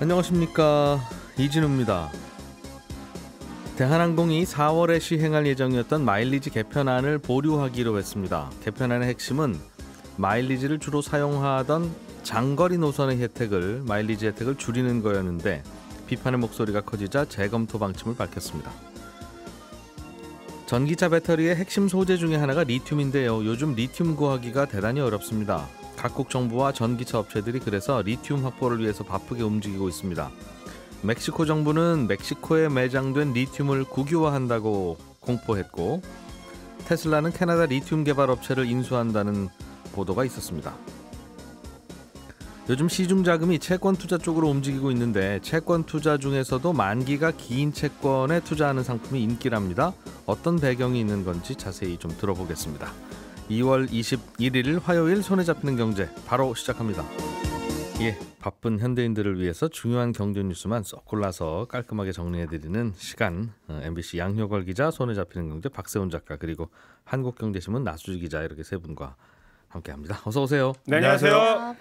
안녕하십니까 이진우입니다. 대한항공이 4월에 시행할 예정이었던 마일리지 개편안을 보류하기로 했습니다. 개편안의 핵심은 마일리지를 주로 사용하던 장거리 노선의 혜택을 마일리지 혜택을 줄이는 거였는데 비판의 목소리가 커지자 재검토 방침을 밝혔습니다. 전기차 배터리의 핵심 소재 중의 하나가 리튬인데요. 요즘 리튬 구하기가 대단히 어렵습니다. 각국 정부와 전기차 업체들이 그래서 리튬 확보를 위해서 바쁘게 움직이고 있습니다. 멕시코 정부는 멕시코에 매장된 리튬을 국유화한다고 공포했고 테슬라는 캐나다 리튬 개발 업체를 인수한다는 보도가 있었습니다. 요즘 시중 자금이 채권 투자 쪽으로 움직이고 있는데 채권 투자 중에서도 만기가 긴 채권에 투자하는 상품이 인기랍니다. 어떤 배경이 있는 건지 자세히 좀 들어보겠습니다. 2월 21일 화요일 손에 잡히는 경제 바로 시작합니다. 예, 바쁜 현대인들을 위해서 중요한 경제 뉴스만 쏙 골라서 깔끔하게 정리해드리는 시간 어, MBC 양효걸 기자, 손에 잡히는 경제 박세훈 작가 그리고 한국경제신문 나수지 기자 이렇게 세 분과 함께합니다. 어서 오세요. 네, 안녕하세요.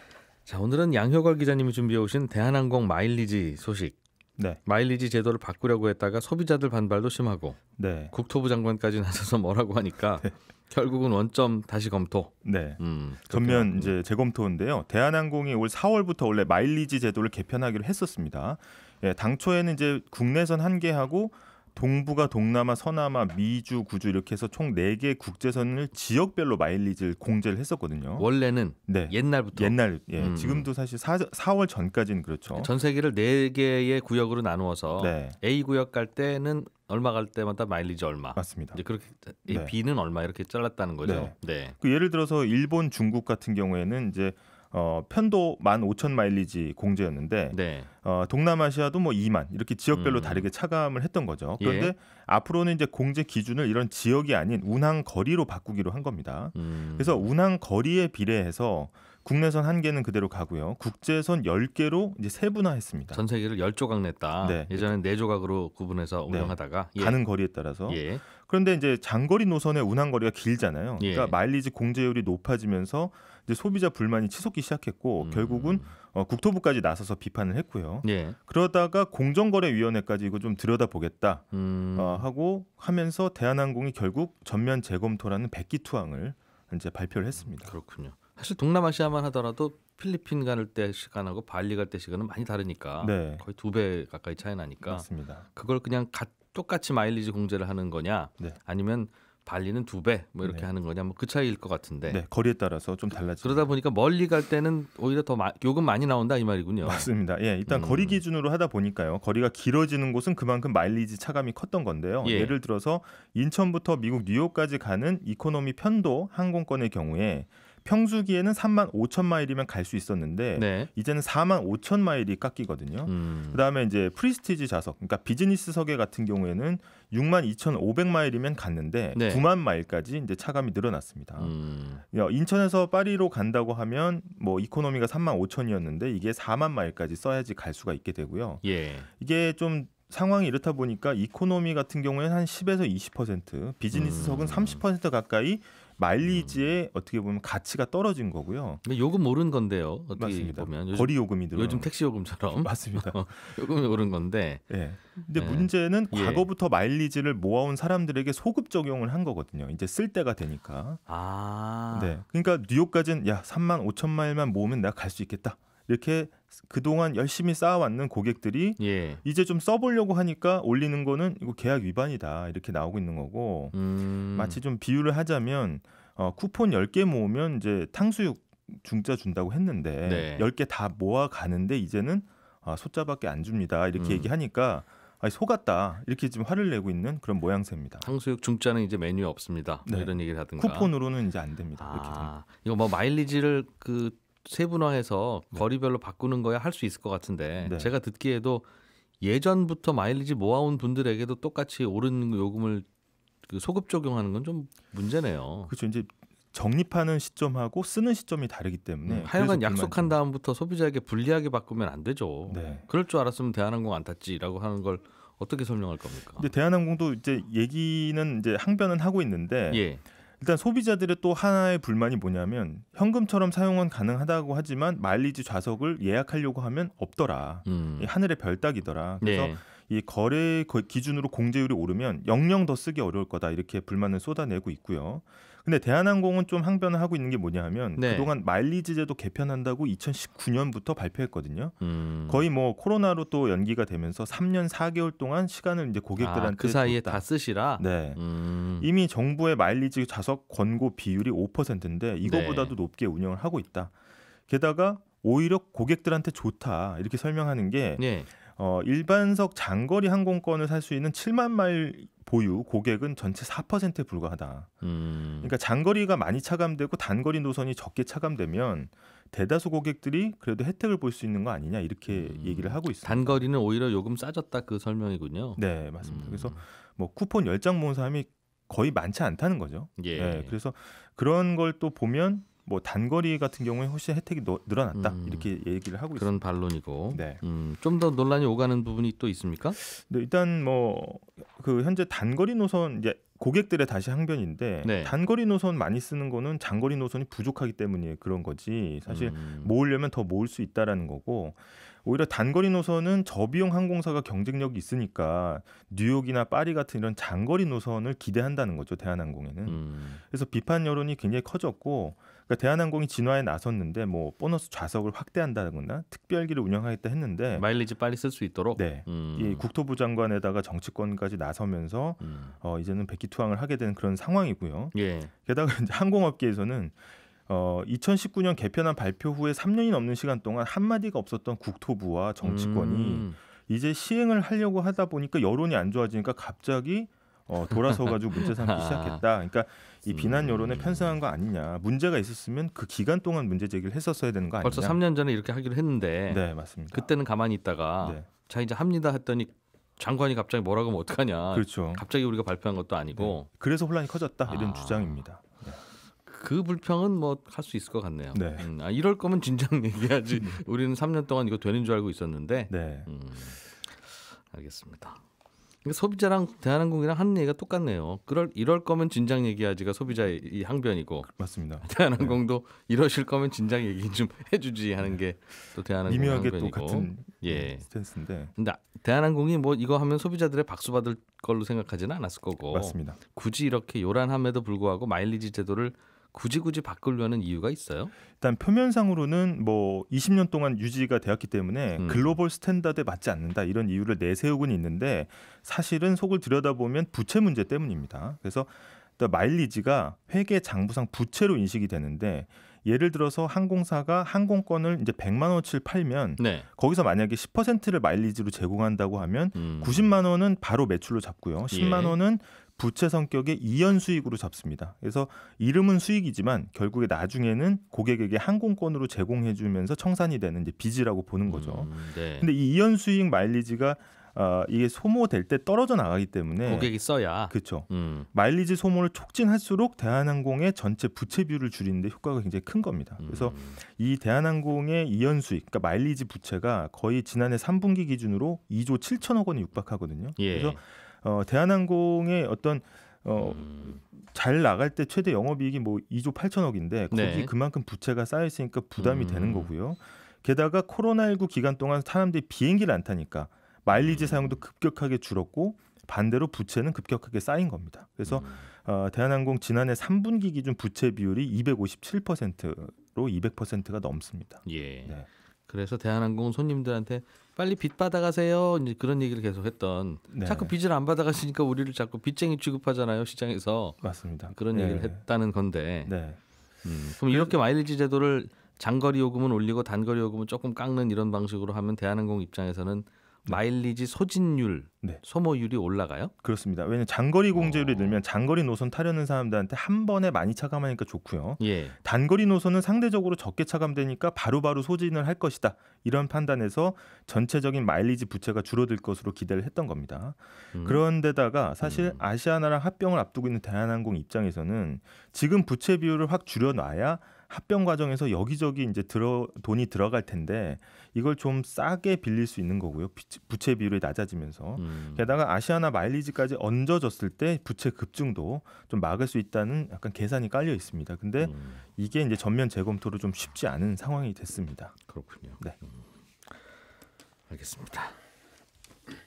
자 오늘은 양효걸 기자님이 준비해 오신 대한항공 마일리지 소식 네. 마일리지 제도를 바꾸려고 했다가 소비자들 반발도 심하고 네. 국토부 장관까지 나서서 뭐라고 하니까 네. 결국은 원점 다시 검토. 네. 음, 전면 이제 재검토인데요. 대한항공이 올 4월부터 원래 마일리지 제도를 개편하기로 했었습니다. 예, 당초에는 이제 국내선 한 개하고 동부가 동남아, 서남아, 미주, 구주 이렇게 해서 총 4개 국제선을 지역별로 마일리지를 공제를 했었거든요. 원래는 네. 옛날부터 옛날 예. 음. 지금도 사실 4, 4월 전까지는 그렇죠. 전 세계를 4개의 구역으로 나누어서 네. A 구역 갈 때는 얼마 갈 때마다 마일리지 얼마. 맞습니다. 이제 그렇게 네. B는 얼마 이렇게 잘랐다는 거죠. 네. 네. 그 예를 들어서 일본, 중국 같은 경우에는 이제 어, 편도 만 오천 마일리지 공제였는데 네. 어, 동남아시아도 뭐이만 이렇게 지역별로 음. 다르게 차감을 했던 거죠. 예. 그런데 예. 앞으로는 이제 공제 기준을 이런 지역이 아닌 운항 거리로 바꾸기로 한 겁니다. 음. 그래서 운항 거리에 비례해서 국내선 한 개는 그대로 가고요. 국제선 10개로 이제 세분화했습니다. 전 세계를 10조각 냈다. 네. 예전엔 4조각으로 구분해서 네. 운영하다가 네. 예. 가는 거리에 따라서. 예. 그런데 이제 장거리 노선의 운항 거리가 길잖아요. 예. 그러니까 마일리지 공제율이 높아지면서 이제 소비자 불만이 치솟기 시작했고 음. 결국은 어, 국토부까지 나서서 비판을 했고요. 예. 그러다가 공정거래위원회까지 이거 좀 들여다보겠다 음. 어, 하고 하면서 대한항공이 결국 전면 재검토라는 백기투항을 이제 발표를 했습니다. 그렇군요. 사실 동남아시아만 하더라도 필리핀 갈 때 시간하고 발리 갈 때 시간은 많이 다르니까 네. 거의 두 배 가까이 차이 나니까 맞습니다. 그걸 그냥 가, 똑같이 마일리지 공제를 하는 거냐 네. 아니면 발리는 두 배 뭐 이렇게 네. 하는 거냐 뭐 그 차이일 것 같은데 네, 거리에 따라서 좀 달라지 죠 그러다 보니까 멀리 갈 때는 오히려 더 마, 요금 많이 나온다 이 말이군요. 맞습니다. 예, 일단 음. 거리 기준으로 하다 보니까요. 거리가 길어지는 곳은 그만큼 마일리지 차감이 컸던 건데요. 예. 를 들어서 인천부터 미국 뉴욕까지 가는 이코노미 편도 항공권의 경우에 음. 평수기에는 3만 5천 마일이면 갈 수 있었는데 네. 이제는 4만 5천 마일이 깎이거든요. 음. 그다음에 이제 프리스티지 좌석, 그러니까 비즈니스 석에 같은 경우에는 6만 2,500 마일이면 갔는데 네. 9만 마일까지 이제 차감이 늘어났습니다. 음. 인천에서 파리로 간다고 하면 뭐 이코노미가 3만 5천이었는데 이게 4만 마일까지 써야지 갈 수가 있게 되고요. 예. 이게 좀 상황이 이렇다 보니까 이코노미 같은 경우에는 한 10에서 20%, 비즈니스석은 음. 30% 가까이 마일리지에 음. 어떻게 보면 가치가 떨어진 거고요. 근데 요금 오른 건데요. 어떻게 맞습니다. 보면 거리 요금이 들어 요즘 택시 요금처럼 맞습니다. 요금이 오른 건데. 예. 네. 근데 네. 문제는 예. 과거부터 마일리지를 모아온 사람들에게 소급 적용을 한 거거든요. 이제 쓸 때가 되니까. 아. 네. 그러니까 뉴욕까지는 야 3만 5천 마일만 모으면 내가 갈 수 있겠다. 이렇게 그동안 열심히 쌓아왔는 고객들이 예. 이제 좀 써보려고 하니까 올리는 거는 이거 계약 위반이다 이렇게 나오고 있는 거고 음. 마치 좀 비유를 하자면 어, 쿠폰 10개 모으면 이제 탕수육 중짜 준다고 했는데 네. 10개 다 모아가는데 이제는 아, 소짜밖에 안 줍니다 이렇게 음. 얘기하니까 아니, 속았다 이렇게 지금 화를 내고 있는 그런 모양새입니다. 탕수육 중짜는 이제 메뉴에 없습니다. 뭐 네. 이런 얘기를 하든가 쿠폰으로는 이제 안 됩니다. 아, 이거 뭐 마일리지를 그 세분화해서 네. 거리별로 바꾸는 거야 할 수 있을 것 같은데 네. 제가 듣기에도 예전부터 마일리지 모아온 분들에게도 똑같이 오른 요금을 그 소급 적용하는 건 좀 문제네요. 그렇죠. 이제 적립하는 시점하고 쓰는 시점이 다르기 때문에 음, 하여간 약속한 다음부터 소비자에게 불리하게 바꾸면 안 되죠. 네. 그럴 줄 알았으면 대한항공 안 탔지라고 하는 걸 어떻게 설명할 겁니까? 근데 대한항공도 이제 얘기는 이제 항변은 하고 있는데 예. 일단 소비자들의 또 하나의 불만이 뭐냐면 현금처럼 사용은 가능하다고 하지만 마일리지 좌석을 예약하려고 하면 없더라. 음. 하늘의 별따기더라. 그래서 네. 이 거래 기준으로 공제율이 오르면 영영 더 쓰기 어려울 거다 이렇게 불만을 쏟아내고 있고요. 근데 대한항공은 좀 항변을 하고 있는 게 뭐냐 하면 네. 그동안 마일리지 제도 개편한다고 2019년부터 발표했거든요. 음. 거의 뭐 코로나로 또 연기가 되면서 3년 4개월 동안 시간을 이제 고객들한테 아, 그 사이에 줬다. 다 쓰시라. 네. 음. 이미 정부의 마일리지 좌석 권고 비율이 5%인데 이거보다도 네. 높게 운영을 하고 있다. 게다가 오히려 고객들한테 좋다 이렇게 설명하는 게 네. 어, 일반석 장거리 항공권을 살 수 있는 7만 마일 보유 고객은 전체 4%에 불과하다. 음. 그러니까 장거리가 많이 차감되고 단거리 노선이 적게 차감되면 대다수 고객들이 그래도 혜택을 볼 수 있는 거 아니냐 이렇게 음. 얘기를 하고 있습니다. 단거리는 오히려 요금 싸졌다 그 설명이군요. 네, 맞습니다. 음. 그래서 뭐 쿠폰 열 장 모은 사람이 거의 많지 않다는 거죠. 예. 네, 그래서 그런 걸 또 보면 뭐 단거리 같은 경우에 훨씬 혜택이 너, 늘어났다 음, 이렇게 얘기를 하고 그런 있습니다. 반론이고 네. 음, 좀더 논란이 오가는 부분이 또 있습니까? 네, 일단 뭐 그 현재 단거리 노선 이제 고객들의 다시 항변인데 네. 단거리 노선 많이 쓰는 거는 장거리 노선이 부족하기 때문에 그런 거지 사실 음. 모으려면 더 모을 수 있다라는 거고 오히려 단거리 노선은 저비용 항공사가 경쟁력이 있으니까 뉴욕이나 파리 같은 이런 장거리 노선을 기대한다는 거죠 대한항공에는 음. 그래서 비판 여론이 굉장히 커졌고 그러니까 대한항공이 진화에 나섰는데 뭐 보너스 좌석을 확대한다거나 특별기를 운영하겠다 했는데 마일리지 빨리 쓸 수 있도록 네. 음. 이 국토부 장관에다가 정치권까지 나서면서 음. 어, 이제는 백기투항을 하게 된 그런 상황이고요. 예. 게다가 이제 항공업계에서는 어, 2019년 개편안 발표 후에 3년이 넘는 시간 동안 한마디가 없었던 국토부와 정치권이 음. 이제 시행을 하려고 하다 보니까 여론이 안 좋아지니까 갑자기 어, 돌아서 가지고 문제 삼기 아. 시작했다. 그러니까 이 비난 음. 여론에 편승한 거 아니냐. 문제가 있었으면 그 기간 동안 문제 제기를 했었어야 되는 거 아니냐. 벌써 3년 전에 이렇게 하기로 했는데. 네, 맞습니다. 그때는 가만히 있다가 네. 자 이제 합니다 했더니 장관이 갑자기 뭐라고 하면 어떡하냐. 그렇죠. 갑자기 우리가 발표한 것도 아니고. 네. 그래서 혼란이 커졌다. 아. 이런 아. 주장입니다. 네. 그 불평은 뭐 할 수 있을 것 같네요. 네. 음, 아, 이럴 거면 진작 얘기하지. 네. 우리는 3년 동안 이거 되는 줄 알고 있었는데. 네. 음, 알겠습니다. 그러니까 소비자랑 대한항공이랑 하는 얘기가 똑같네요. 그럴 이럴 거면 진작 얘기하지가 소비자의 이 항변이고 맞습니다. 대한항공도 네. 이러실 거면 진작 얘기 좀 해주지 하는 게 또 대한항공 미묘하게 항변이고. 또 같은 예. 스탠스인데. 근데 대한항공이 뭐 이거 하면 소비자들의 박수 받을 걸로 생각하지는 않았을 거고 맞습니다. 굳이 이렇게 요란함에도 불구하고 마일리지 제도를 굳이 굳이 바꾸려는 이유가 있어요? 일단 표면상으로는 뭐 20년 동안 유지가 되었기 때문에 음. 글로벌 스탠다드에 맞지 않는다 이런 이유를 내세우고는 있는데 사실은 속을 들여다보면 부채 문제 때문입니다. 그래서 마일리지가 회계 장부상 부채로 인식이 되는데 예를 들어서 항공사가 항공권을 이제 100만 원치를 팔면 네. 거기서 만약에 10%를 마일리지로 제공한다고 하면 음. 90만 원은 바로 매출로 잡고요. 10만 예. 원은 부채 성격의 이연 수익으로 잡습니다. 그래서 이름은 수익이지만 결국에 나중에는 고객에게 항공권으로 제공해 주면서 청산이 되는 이제 빚이라고 보는 거죠. 음, 네. 데이 이연 수익 마일리지가 어, 이게 소모될 때 떨어져 나가기 때문에 고객이 써야 그렇죠. 음. 마일리지 소모를 촉진할수록 대한항공의 전체 부채 비율을 줄이는데 효과가 굉장히 큰 겁니다. 그래서 음. 이 대한항공의 이연 수익, 그러니까 마일리지 부채가 거의 지난해 3분기 기준으로 2조 7천억 원에 육박하거든요. 예. 그래서 어, 대한항공의 어떤 어, 음. 잘 나갈 때 최대 영업이익이 뭐 2조 8천억인데 거기 네. 그만큼 부채가 쌓여 있으니까 부담이 음. 되는 거고요. 게다가 코로나19 기간 동안 사람들이 비행기를 안 타니까 마일리지 음. 사용도 급격하게 줄었고 반대로 부채는 급격하게 쌓인 겁니다. 그래서 음. 어, 대한항공 지난해 3분기 기준 부채 비율이 257%로 200%가 넘습니다. 예. 네. 그래서 대한항공 손님들한테 빨리 빚 받아가세요. 이제 그런 얘기를 계속했던. 네. 자꾸 빚을 안 받아가시니까 우리를 자꾸 빚쟁이 취급하잖아요 시장에서. 맞습니다. 그런 네. 얘기를 했다는 건데. 네. 음, 그럼 이렇게 마일리지 제도를 장거리 요금은 올리고 단거리 요금은 조금 깎는 이런 방식으로 하면 대한항공 입장에서는 네. 마일리지 소진율, 네. 소모율이 올라가요? 그렇습니다. 왜냐 장거리 공제율이 어. 늘면 장거리 노선 타려는 사람들한테 한 번에 많이 차감하니까 좋고요. 예. 단거리 노선은 상대적으로 적게 차감되니까 바로바로 소진을 할 것이다. 이런 판단에서 전체적인 마일리지 부채가 줄어들 것으로 기대를 했던 겁니다. 음. 그런데다가 사실 음. 아시아나랑 합병을 앞두고 있는 대한항공 입장에서는 지금 부채 비율을 확 줄여놔야 합병 과정에서 여기저기 이제 들어 돈이 들어갈 텐데 이걸 좀 싸게 빌릴 수 있는 거고요. 부채 비율이 낮아지면서 음. 게다가 아시아나 마일리지까지 얹어졌을 때 부채 급증도 좀 막을 수 있다는 약간 계산이 깔려 있습니다. 근데 음. 이게 이제 전면 재검토로 좀 쉽지 않은 상황이 됐습니다. 그렇군요. 네. 음. 알겠습니다.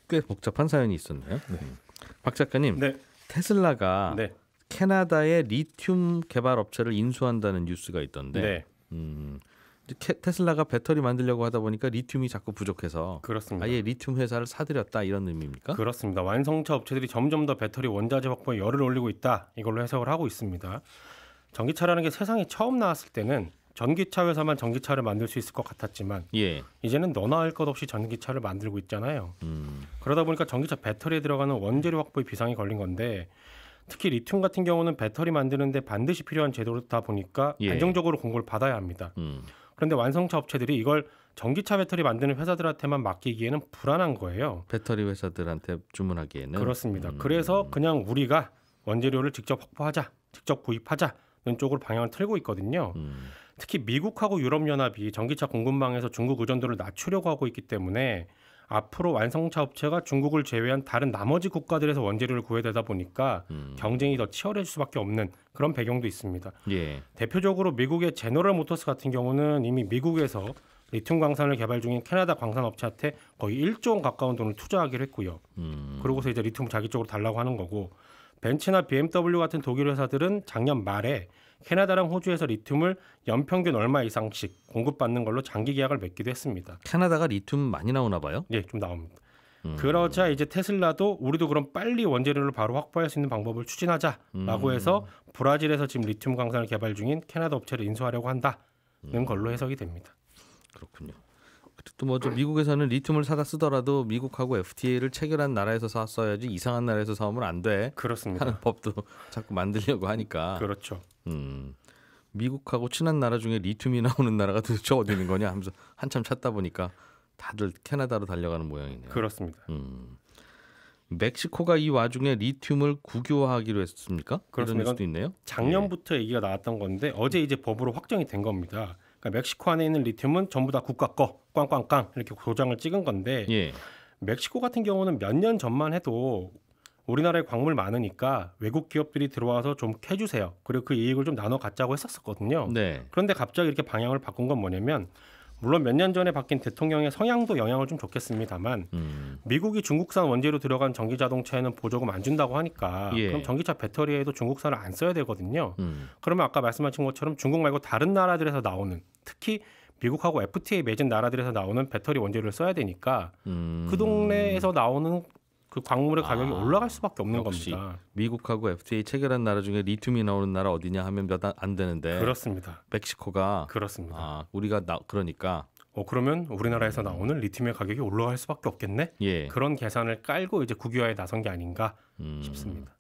꽤 복잡한 사연이 있었네요. 네. 음. 박 작가님, 네. 테슬라가 네. 캐나다의 리튬 개발 업체를 인수한다는 뉴스가 있던데. 네. 음, 테슬라가 배터리 만들려고 하다 보니까 리튬이 자꾸 부족해서 그렇습니다. 아예 리튬 회사를 사들였다 이런 의미입니까? 그렇습니다. 완성차 업체들이 점점 더 배터리 원자재 확보에 열을 올리고 있다 이걸로 해석을 하고 있습니다. 전기차라는 게 세상에 처음 나왔을 때는 전기차 회사만 전기차를 만들 수 있을 것 같았지만 예. 이제는 너나 할 것 없이 전기차를 만들고 있잖아요. 음. 그러다 보니까 전기차 배터리에 들어가는 원재료 확보에 비상이 걸린 건데 특히 리튬 같은 경우는 배터리 만드는데 반드시 필요한 제도다 보니까 예. 안정적으로 공급을 받아야 합니다. 음. 그런데 완성차 업체들이 이걸 전기차 배터리 만드는 회사들한테만 맡기기에는 불안한 거예요. 배터리 회사들한테 주문하기에는 그렇습니다. 음. 그래서 그냥 우리가 원재료를 직접 확보하자, 직접 구입하자는 쪽으로 방향을 틀고 있거든요. 음. 특히 미국하고 유럽 연합이 전기차 공급망에서 중국 의존도를 낮추려고 하고 있기 때문에 앞으로 완성차 업체가 중국을 제외한 다른 나머지 국가들에서 원재료를 구해대다 보니까 음. 경쟁이 더 치열해질 수밖에 없는 그런 배경도 있습니다. 예. 대표적으로 미국의 제너럴 모터스 같은 경우는 이미 미국에서 리튬 광산을 개발 중인 캐나다 광산 업체한테 거의 1조 원 가까운 돈을 투자하기로 했고요. 음. 그러고서 이제 리튬 자기 쪽으로 달라고 하는 거고 벤츠나 BMW 같은 독일 회사들은 작년 말에 캐나다랑 호주에서 리튬을 연평균 얼마 이상씩 공급받는 걸로 장기 계약을 맺기도 했습니다. 캐나다가 리튬 많이 나오나 봐요? 예, 좀 나옵니다. 음. 그러자 이제 테슬라도 우리도 그럼 빨리 원재료를 바로 확보할 수 있는 방법을 추진하자라고 음. 해서 브라질에서 지금 리튬 광산을 개발 중인 캐나다 업체를 인수하려고 한다는 음. 걸로 해석이 됩니다. 그렇군요. 또뭐 미국에서는 리튬을 사다 쓰더라도 미국하고 FTA를 체결한 나라에서 샀어야지 이상한 나라에서 사오면 안 돼. 그렇습니다. 하는 법도 자꾸 만들려고 하니까. 그렇죠. 음. 미국하고 친한 나라 중에 리튬이 나오는 나라가 도대체 어디 있는 거냐 하면서 한참 찾다 보니까 다들 캐나다로 달려가는 모양이네요. 그렇습니다. 음. 멕시코가 이 와중에 리튬을 국유화하기로 했습니까? 그런 수도 있네요. 작년부터 예. 얘기가 나왔던 건데 어제 이제 법으로 확정이 된 겁니다. 그러니까 멕시코 안에 있는 리튬은 전부 다 국가 거 꽝꽝꽝 이렇게 도장을 찍은 건데 예. 멕시코 같은 경우는 몇 년 전만 해도 우리나라에 광물 많으니까 외국 기업들이 들어와서 좀 캐주세요. 그리고 그 이익을 좀 나눠 갖자고 했었거든요 네. 그런데 갑자기 이렇게 방향을 바꾼 건 뭐냐면 물론 몇 년 전에 바뀐 대통령의 성향도 영향을 좀 줬겠습니다만 음. 미국이 중국산 원재료 들어간 전기 자동차에는 보조금 안 준다고 하니까 예. 그럼 전기차 배터리에도 중국산을 안 써야 되거든요. 음. 그러면 아까 말씀하신 것처럼 중국 말고 다른 나라들에서 나오는 특히 미국하고 FTA 맺은 나라들에서 나오는 배터리 원재료를 써야 되니까 음. 그 동네에서 나오는 그 광물의 가격이 아, 올라갈 수밖에 없는 겁니다. 미국하고 FTA 체결한 나라 중에 리튬이 나오는 나라 어디냐 하면 몇안 되는데 그렇습니다. 멕시코가 그렇습니다. 아, 우리가 나, 그러니까 어 그러면 우리나라에서 나오는 리튬의 가격이 올라갈 수밖에 없겠네. 예. 그런 계산을 깔고 이제 국유화에 나선 게 아닌가 음, 싶습니다.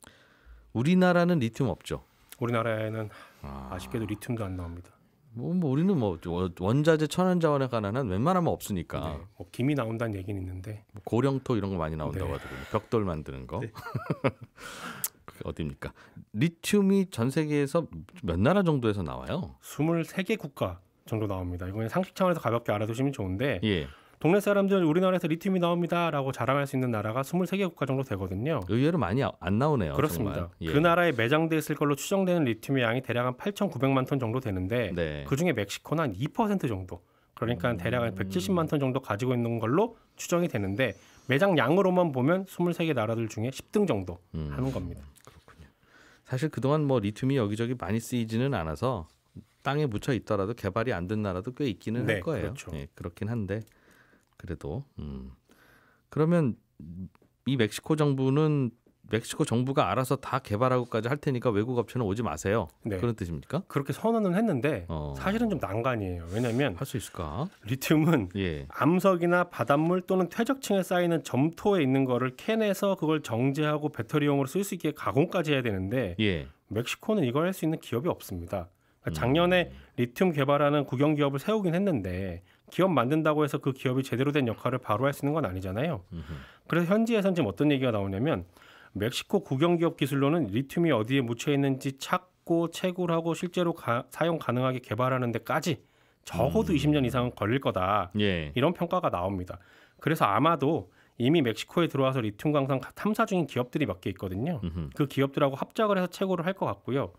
우리나라는 리튬 없죠. 우리나라에는 아. 쉽게도 리튬도 안 나옵니다. 뭐, 뭐 우리는 뭐 원자재 천연자원에 관한 한 웬만하면 없으니까. 네, 뭐 김이 나온다는 얘기는 있는데. 뭐 고령토 이런 거 많이 나온다고 네. 하더고요 벽돌 만드는 거. 네. 어디입니까? 리튬이 전 세계에서 몇 나라 정도에서 나와요? 23개 국가 정도 나옵니다. 이번에 상식 차원에서 가볍게 알아두시면 좋은데 예. 동네 사람들 우리나라에서 리튬이 나옵니다라고 자랑할 수 있는 나라가 23개 국가 정도 되거든요. 의외로 많이 아, 안 나오네요. 그렇습니다. 예. 그 나라에 매장돼 있을 걸로 추정되는 리튬의 양이 대략 한 8,900만 톤 정도 되는데 네. 그중에 멕시코는 한 2% 정도 그러니까 음. 대략 한 170만 톤 정도 가지고 있는 걸로 추정이 되는데 매장 양으로만 보면 23개 나라들 중에 10등 정도 음. 하는 겁니다. 그렇군요. 사실 그동안 뭐 리튬이 여기저기 많이 쓰이지는 않아서 땅에 묻혀 있더라도 개발이 안 된 나라도 꽤 있기는 네, 할 거예요. 그렇죠. 예, 그렇긴 한데 그래도 음. 그러면 이 멕시코 정부는 멕시코 정부가 알아서 다 개발하고까지 할 테니까 외국 업체는 오지 마세요. 네. 그런 뜻입니까? 그렇게 선언은 했는데 어. 사실은 좀 난관이에요. 왜냐하면 할 수 있을까? 리튬은 예. 암석이나 바닷물 또는 퇴적층에 쌓이는 점토에 있는 거를 캔에서 그걸 정제하고 배터리용으로 쓸 수 있게 가공까지 해야 되는데 예. 멕시코는 이걸 할 수 있는 기업이 없습니다. 그러니까 음. 작년에 음. 리튬 개발하는 국영 기업을 세우긴 했는데 기업 만든다고 해서 그 기업이 제대로 된 역할을 바로 할 수 있는 건 아니잖아요. 음흠. 그래서 현지에선 지금 어떤 얘기가 나오냐면 멕시코 국영기업 기술로는 리튬이 어디에 묻혀 있는지 찾고 채굴하고 실제로 가, 사용 가능하게 개발하는 데까지 적어도 음. 20년 이상은 걸릴 거다. 예. 이런 평가가 나옵니다. 그래서 아마도 이미 멕시코에 들어와서 리튬 강산 탐사 중인 기업들이 몇 개 있거든요. 음흠. 그 기업들하고 합작을 해서 채굴을 할 것 같고요.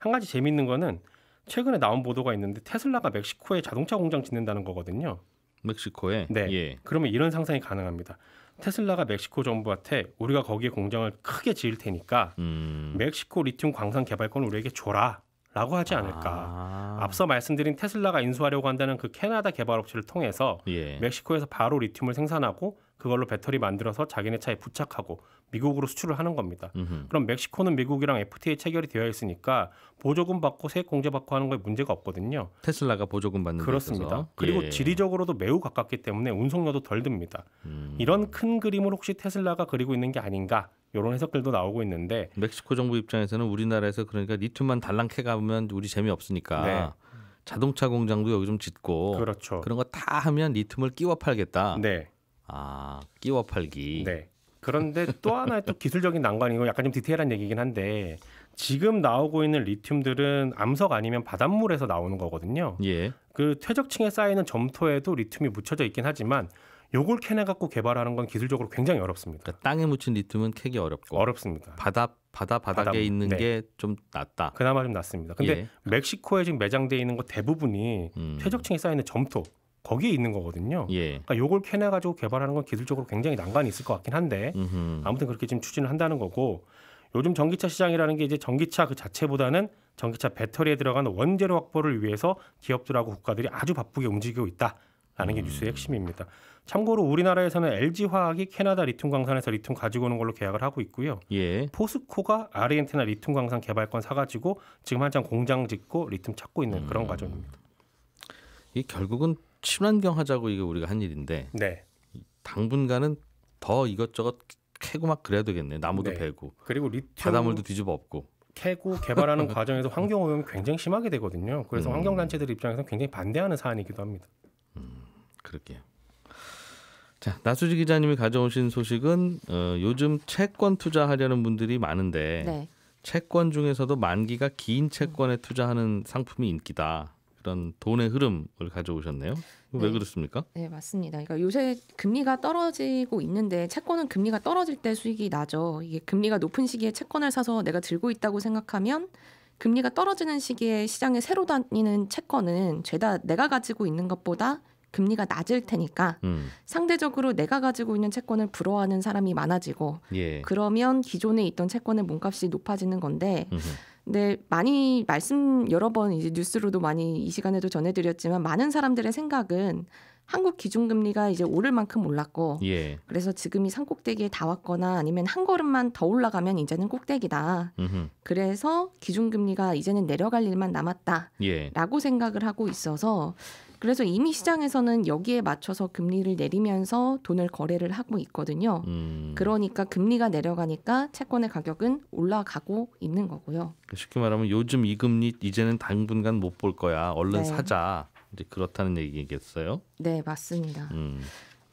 한 가지 재미있는 거는 최근에 나온 보도가 있는데 테슬라가 멕시코에 자동차 공장 짓는다는 거거든요. 멕시코에? 네. 예. 그러면 이런 상상이 가능합니다. 테슬라가 멕시코 정부한테 우리가 거기에 공장을 크게 지을 테니까 음. 멕시코 리튬 광산 개발권을 우리에게 줘라. 라고 하지 않을까. 아. 앞서 말씀드린 테슬라가 인수하려고 한다는 그 캐나다 개발업체를 통해서 예. 멕시코에서 바로 리튬을 생산하고 그걸로 배터리 만들어서 자기네 차에 부착하고 미국으로 수출을 하는 겁니다. 음흠. 그럼 멕시코는 미국이랑 FTA 체결이 되어 있으니까 보조금 받고 세액 공제 받고 하는 거에 문제가 없거든요. 테슬라가 보조금 받는 그렇습니다. 그리고 예. 지리적으로도 매우 가깝기 때문에 운송료도 덜 듭니다. 음. 이런 큰 그림을 혹시 테슬라가 그리고 있는 게 아닌가 이런 해석들도 나오고 있는데 멕시코 정부 입장에서는 우리나라에서 그러니까 리튬만 달랑캐 가면 우리 재미 없으니까 네. 자동차 공장도 여기 좀 짓고 그렇죠. 그런 거 다 하면 리튬을 끼워 팔겠다. 네. 아 끼워 팔기. 네. 그런데 또 하나의 또 기술적인 난관이고 약간 좀 디테일한 얘기긴 한데 지금 나오고 있는 리튬들은 암석 아니면 바닷물에서 나오는 거거든요. 예. 그 퇴적층에 쌓이는 점토에도 리튬이 묻혀져 있긴 하지만 요걸 캐내 갖고 개발하는 건 기술적으로 굉장히 어렵습니다. 그러니까 땅에 묻힌 리튬은 캐기 어렵고 어렵습니다. 바다 바다 바닥에 바다, 있는 네. 게좀 낫다. 그나마 좀 낫습니다. 근데 예. 멕시코에 지금 매장돼 있는 거 대부분이 음. 퇴적층에 쌓이는 점토, 거기에 있는 거거든요. 예. 그러니까 요걸 캐내 가지고 개발하는 건 기술적으로 굉장히 난관이 있을 것 같긴 한데 음흠. 아무튼 그렇게 지금 추진을 한다는 거고 요즘 전기차 시장이라는 게 이제 전기차 그 자체보다는 전기차 배터리에 들어가는 원재료 확보를 위해서 기업들하고 국가들이 아주 바쁘게 움직이고 있다라는 게 음. 뉴스의 핵심입니다. 참고로 우리나라에서는 LG 화학이 캐나다 리튬 광산에서 리튬 가지고 오는 걸로 계약을 하고 있고요. 예. 포스코가 아르헨티나 리튬 광산 개발권 사가지고 지금 한창 공장 짓고 리튬 찾고 있는 그런 음. 과정입니다. 이 결국은 친환경 하자고 이게 우리가 한 일인데 네. 당분간은 더 이것저것 캐고 막 그래야 되겠네. 나무도 네. 베고 그리고 리튬 바닷물도 뒤집어 엎고 캐고 개발하는 과정에서 환경 오염이 굉장히 심하게 되거든요. 그래서 음. 환경 단체들 입장에서 는 굉장히 반대하는 사안이기도 합니다. 음, 그럴게요. 자, 나수지 기자님이 가져오신 소식은 어, 요즘 채권 투자하려는 분들이 많은데 네. 채권 중에서도 만기가 긴 채권에 투자하는 상품이 인기다. 어떤 돈의 흐름을 가져오셨네요. 네. 왜 그렇습니까? 네, 맞습니다. 그러니까 요새 금리가 떨어지고 있는데 채권은 금리가 떨어질 때 수익이 나죠. 이게 금리가 높은 시기에 채권을 사서 내가 들고 있다고 생각하면 금리가 떨어지는 시기에 시장에 새로 다니는 채권은 죄다 내가 가지고 있는 것보다 금리가 낮을 테니까 음. 상대적으로 내가 가지고 있는 채권을 부러워하는 사람이 많아지고 예. 그러면 기존에 있던 채권의 몸값이 높아지는 건데 음흠. 근데 많이 말씀 여러 번 이제 뉴스로도 많이 이 시간에도 전해드렸지만 많은 사람들의 생각은 한국 기준금리가 이제 오를 만큼 올랐고 예. 그래서 지금이 산꼭대기에 다왔거나 아니면 한 걸음만 더 올라가면 이제는 꼭대기다. 음흠. 그래서 기준금리가 이제는 내려갈 일만 남았다라고 예. 생각을 하고 있어서 그래서 이미 시장에서는 여기에 맞춰서 금리를 내리면서 돈을 거래를 하고 있거든요. 음. 그러니까 금리가 내려가니까 채권의 가격은 올라가고 있는 거고요. 쉽게 말하면 요즘 이 금리 이제는 당분간 못 볼 거야. 얼른 네. 사자. 이제 그렇다는 얘기겠어요? 네, 맞습니다. 음.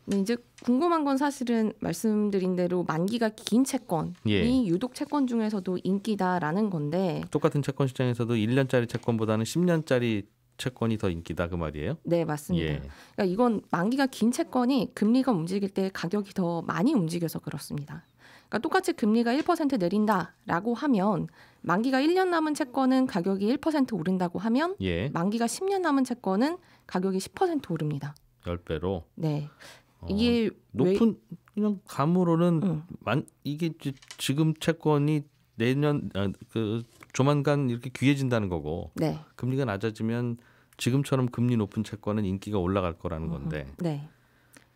네, 이제 궁금한 건 사실은 말씀드린 대로 만기가 긴 채권이 예. 유독 채권 중에서도 인기다라는 건데 똑같은 채권 시장에서도 1년짜리 채권보다는 10년짜리 채권이 더 인기다 그 말이에요? 네 맞습니다. 예. 그러니까 이건 만기가 긴 채권이 금리가 움직일 때 가격이 더 많이 움직여서 그렇습니다. 그러니까 똑같이 금리가 1% 내린다라고 하면 만기가 1년 남은 채권은 가격이 1% 오른다고 하면 예. 만기가 10년 남은 채권은 가격이 10% 오릅니다. 10배로? 네. 어, 이게 높은 왜... 그냥 감으로는 음. 만 이게 지금 채권이 내년 아, 그 조만간 이렇게 귀해진다는 거고 네. 금리가 낮아지면 지금처럼 금리 높은 채권은 인기가 올라갈 거라는 건데 네.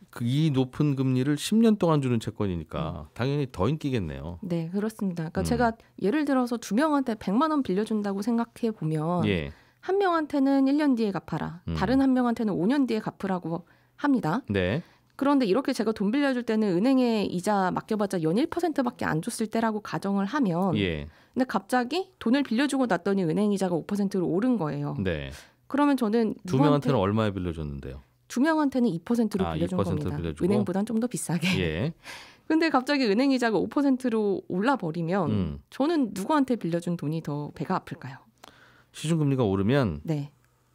그이 높은 금리를 10년 동안 주는 채권이니까 음. 당연히 더 인기겠네요. 네, 그렇습니다. 그러니까 음. 제가 예를 들어서 두 명한테 100만 원 빌려준다고 생각해 보면 예. 한 명한테는 1년 뒤에 갚아라, 음. 다른 한 명한테는 5년 뒤에 갚으라고 합니다. 네. 그런데 이렇게 제가 돈 빌려줄 때는 은행에 이자 맡겨봤자 연 1%밖에 안 줬을 때라고 가정을 하면 예. 근데 갑자기 돈을 빌려주고 났더니 은행 이자가 5%로 오른 거예요. 네. 그러면 저는 두 명한테는 얼마에 빌려줬는데요? 두 명한테는 2%로 아, 빌려준 2% 겁니다. 빌려주고? 은행보단 좀더 비싸게. 예. 근데 갑자기 은행 이자가 5%로 올라 버리면 음. 저는 누구한테 빌려준 돈이 더 배가 아플까요? 시중 금리가 오르면 네.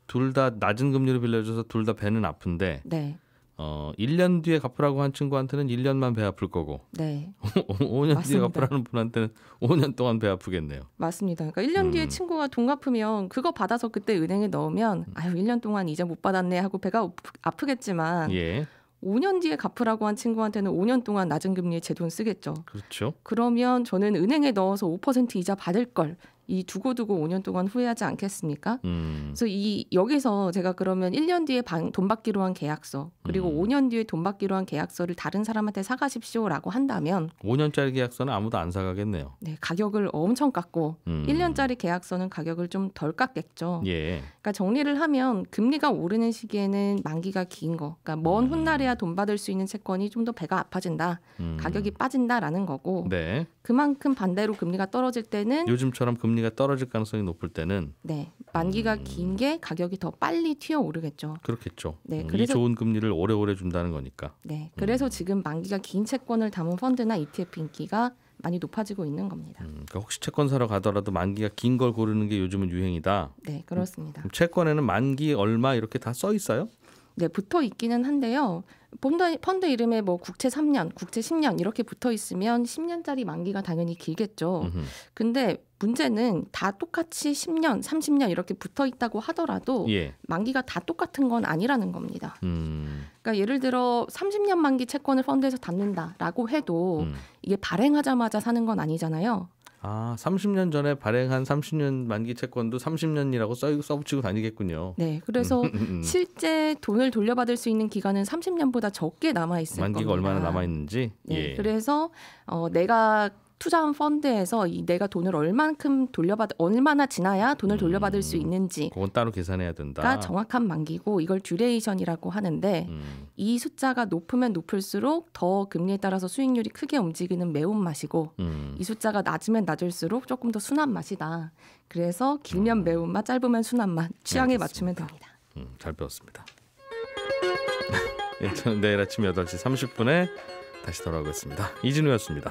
둘 다 낮은 금리로 빌려줘서 둘 다 배는 아픈데 네. 어 1년 뒤에 갚으라고 한 친구한테는 1년만 배 아플 거고. 네. 5년 맞습니다. 뒤에 갚으라는 분한테는 5년 동안 배 아프겠네요. 맞습니다. 그러니까 1년 음. 뒤에 친구가 돈 갚으면 그거 받아서 그때 은행에 넣으면 음. 아유 1년 동안 이자 못 받았네 하고 배가 아프겠지만 예. 5년 뒤에 갚으라고 한 친구한테는 5년 동안 낮은 금리에 제 돈 쓰겠죠. 그렇죠. 그러면 저는 은행에 넣어서 5% 이자 받을 걸이 두고두고 5년 동안 후회하지 않겠습니까? 음. 그래서 이 여기서 제가 그러면 1년 뒤에 방, 돈 받기로 한 계약서 그리고 음. 5년 뒤에 돈 받기로 한 계약서를 다른 사람한테 사가십시오라고 한다면 5년짜리 계약서는 아무도 안 사가겠네요. 네, 가격을 엄청 깎고 음. 1년짜리 계약서는 가격을 좀 덜 깎겠죠. 예. 그러니까 정리를 하면 금리가 오르는 시기에는 만기가 긴 거, 그러니까 먼 음. 훗날에야 돈 받을 수 있는 채권이 좀 더 배가 아파진다, 음. 가격이 빠진다라는 거고. 네. 그만큼 반대로 금리가 떨어질 때는 요즘처럼 금리가 떨어질 가능성이 높을 때는 네 만기가 음. 긴게 가격이 더 빨리 튀어 오르겠죠. 그렇겠죠. 네, 음. 그래서 좋은 금리를 오래오래 준다는 거니까. 네, 그래서 음. 지금 만기가 긴 채권을 담은 펀드나 ETF 인기가 많이 높아지고 있는 겁니다. 음, 그러니까 혹시 채권 사러 가더라도 만기가 긴 걸 고르는 게 요즘은 유행이다. 네, 그렇습니다. 음, 채권에는 만기 얼마 이렇게 다 써 있어요? 네, 붙어 있기는 한데요. 펀드, 펀드 이름에 뭐 국채 3년, 국채 10년 이렇게 붙어 있으면 10년짜리 만기가 당연히 길겠죠. 음흠. 근데 문제는 다 똑같이 10년, 30년 이렇게 붙어 있다고 하더라도 예. 만기가 다 똑같은 건 아니라는 겁니다. 음. 그러니까 예를 들어 30년 만기 채권을 펀드에서 담는다라고 해도 음. 이게 발행하자마자 사는 건 아니잖아요. 아, 30년 전에 발행한 30년 만기 채권도 30년이라고 써, 써붙이고 다니겠군요. 네, 그래서 음. 음. 실제 돈을 돌려받을 수 있는 기간은 30년보다 적게 남아 있을 만기가 겁니다. 만기가 얼마나 남아 있는지. 네, 예. 그래서 어, 내가 투자한 펀드에서 이 내가 돈을 얼만큼 돌려받 얼마나 지나야 돈을 돌려받을 음, 수 있는지 그건 따로 계산해야 된다 정확한 만기고 이걸 듀레이션이라고 하는데 음. 이 숫자가 높으면 높을수록 더 금리에 따라서 수익률이 크게 움직이는 매운 맛이고 음. 이 숫자가 낮으면 낮을수록 조금 더 순한 맛이다. 그래서 길면 음. 매운 맛, 짧으면 순한 맛 취향에 네, 맞추면 됩니다. 음, 잘 배웠습니다. 저는 내일 아침 8시 30분에 다시 돌아오겠습니다. 이진우였습니다.